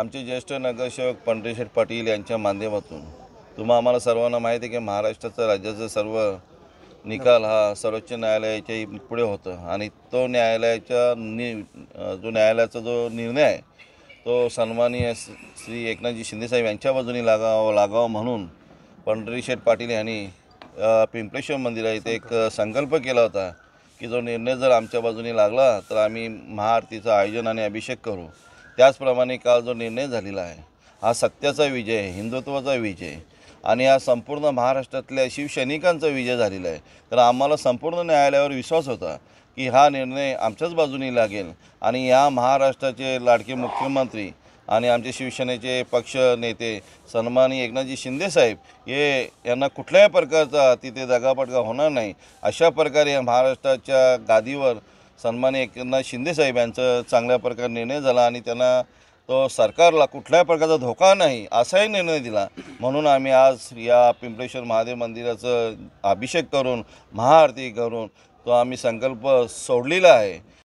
आमचे ज्येष्ठ नगरसेवक पंढरीशेठ पाटील यांच्या माध्यमातून तुम्हा आम्हाला सर्वांना माहिती आहे की महाराष्ट्राचं राज्याचं सर्व निकाल हा सर्वोच्च न्यायालयाच्या पुढे होतं आणि तो न्यायालयाच्या नि जो न्यायालयाचा जो निर्णय आहे तो सन्माननीय श्री एकनाथजी शिंदेसाहेब यांच्या बाजूने लागावं लागावं म्हणून पंढरीशेठ पाटील यांनी पिंपळेश्वर मंदिरा इथे एक संकल्प केला होता की जो निर्णय जर आमच्या बाजूने लागला तर आम्ही महाआरतीचं आयोजन आणि अभिषेक करू त्याचप्रमाणे काल जो निर्णय झालेला आहे हा सत्याचा विजय आहे हिंदुत्वाचा विजय आणि हा संपूर्ण महाराष्ट्रातल्या शिवसैनिकांचा विजय झालेला आहे तर आम्हाला संपूर्ण न्यायालयावर विश्वास होता की हा निर्णय आमच्याच बाजूने लागेल आणि या महाराष्ट्राचे लाडके मुख्यमंत्री आणि आमचे शिवसेनेचे पक्ष नेते सन्मानी एकनाथजी शिंदेसाहेब हे यांना कुठल्याही प्रकारचा तिथे दगापटगा होणार नाही अशा प्रकारे या महाराष्ट्राच्या गादीवर सन्मान्य एकनाथ शिंदेसाहेब यांचं चांगल्या प्रकारे निर्णय झाला आणि त्यांना तो सरकारला कुठल्याही प्रकारचा धोका नाही असाही निर्णय दिला म्हणून आम्ही आज या पिंपळेश्वर महादेव मंदिराचं अभिषेक करून महाआरती करून तो आम्ही संकल्प सोडलेला आहे